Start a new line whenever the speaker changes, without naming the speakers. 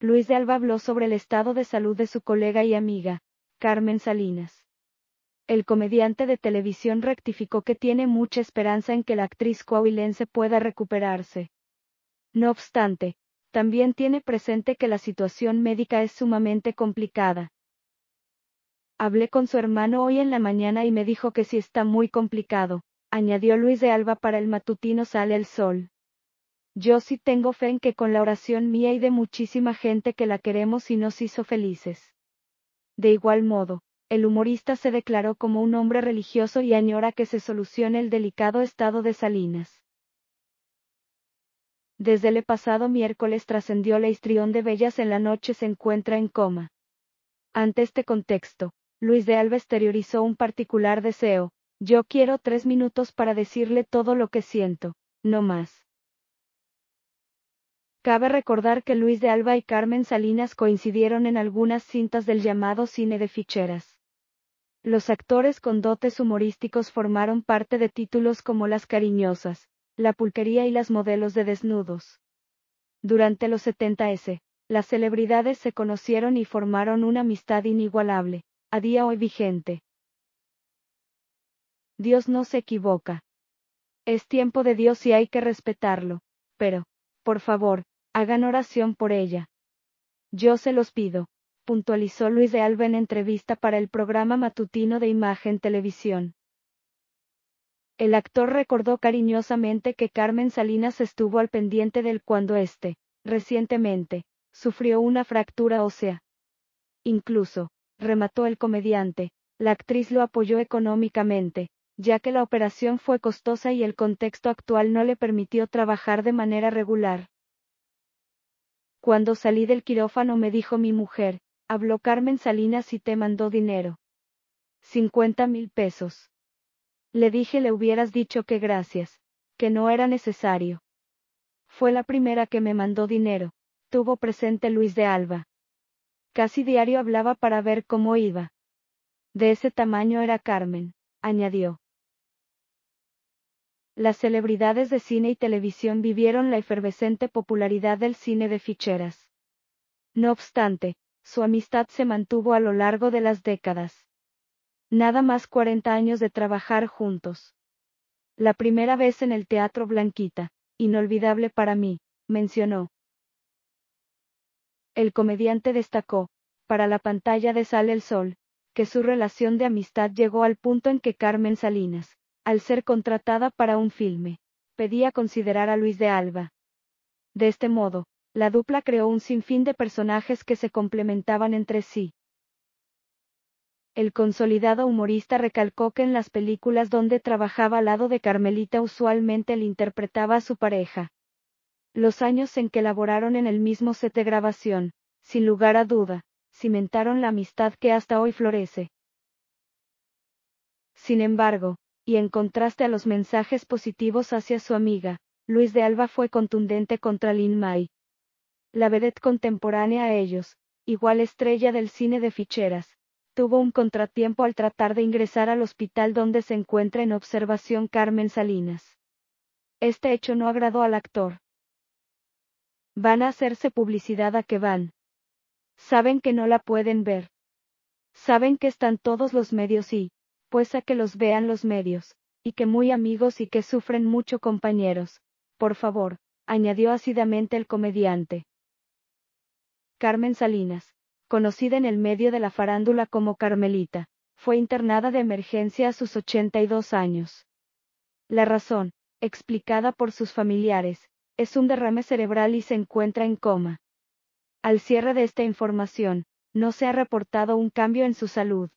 Luis de Alba habló sobre el estado de salud de su colega y amiga, Carmen Salinas. El comediante de televisión rectificó que tiene mucha esperanza en que la actriz coahuilense pueda recuperarse. No obstante, también tiene presente que la situación médica es sumamente complicada. Hablé con su hermano hoy en la mañana y me dijo que sí está muy complicado, añadió Luis de Alba para el matutino Sale el Sol. Yo sí tengo fe en que con la oración mía y de muchísima gente que la queremos y nos hizo felices. De igual modo, el humorista se declaró como un hombre religioso y añora que se solucione el delicado estado de Salinas. Desde el pasado miércoles trascendió la histrión de Bellas en la noche se encuentra en coma. Ante este contexto, Luis de Alba exteriorizó un particular deseo, yo quiero tres minutos para decirle todo lo que siento, no más. Cabe recordar que Luis de Alba y Carmen Salinas coincidieron en algunas cintas del llamado cine de ficheras. Los actores con dotes humorísticos formaron parte de títulos como Las Cariñosas, La Pulquería y Las Modelos de Desnudos. Durante los 70S, las celebridades se conocieron y formaron una amistad inigualable, a día hoy vigente. Dios no se equivoca. Es tiempo de Dios y hay que respetarlo, pero, por favor, hagan oración por ella. Yo se los pido, puntualizó Luis de Alba en entrevista para el programa matutino de Imagen Televisión. El actor recordó cariñosamente que Carmen Salinas estuvo al pendiente del cuando éste, recientemente, sufrió una fractura ósea. Incluso, remató el comediante, la actriz lo apoyó económicamente, ya que la operación fue costosa y el contexto actual no le permitió trabajar de manera regular. Cuando salí del quirófano me dijo mi mujer, habló Carmen Salinas y te mandó dinero. 50 mil pesos. Le dije le hubieras dicho que gracias, que no era necesario. Fue la primera que me mandó dinero, tuvo presente Luis de Alba. Casi diario hablaba para ver cómo iba. De ese tamaño era Carmen, añadió las celebridades de cine y televisión vivieron la efervescente popularidad del cine de ficheras. No obstante, su amistad se mantuvo a lo largo de las décadas. Nada más 40 años de trabajar juntos. La primera vez en el Teatro Blanquita, inolvidable para mí, mencionó. El comediante destacó, para la pantalla de Sale el Sol, que su relación de amistad llegó al punto en que Carmen Salinas, al ser contratada para un filme. Pedía considerar a Luis de Alba. De este modo, la dupla creó un sinfín de personajes que se complementaban entre sí. El consolidado humorista recalcó que en las películas donde trabajaba al lado de Carmelita usualmente le interpretaba a su pareja. Los años en que laboraron en el mismo set de grabación, sin lugar a duda, cimentaron la amistad que hasta hoy florece. Sin embargo, y en contraste a los mensajes positivos hacia su amiga, Luis de Alba fue contundente contra Lin May. La vedette contemporánea a ellos, igual estrella del cine de ficheras, tuvo un contratiempo al tratar de ingresar al hospital donde se encuentra en observación Carmen Salinas. Este hecho no agradó al actor. Van a hacerse publicidad a que van. Saben que no la pueden ver. Saben que están todos los medios y, pues a que los vean los medios, y que muy amigos y que sufren mucho compañeros. Por favor, añadió ácidamente el comediante. Carmen Salinas, conocida en el medio de la farándula como Carmelita, fue internada de emergencia a sus 82 años. La razón, explicada por sus familiares, es un derrame cerebral y se encuentra en coma. Al cierre de esta información, no se ha reportado un cambio en su salud.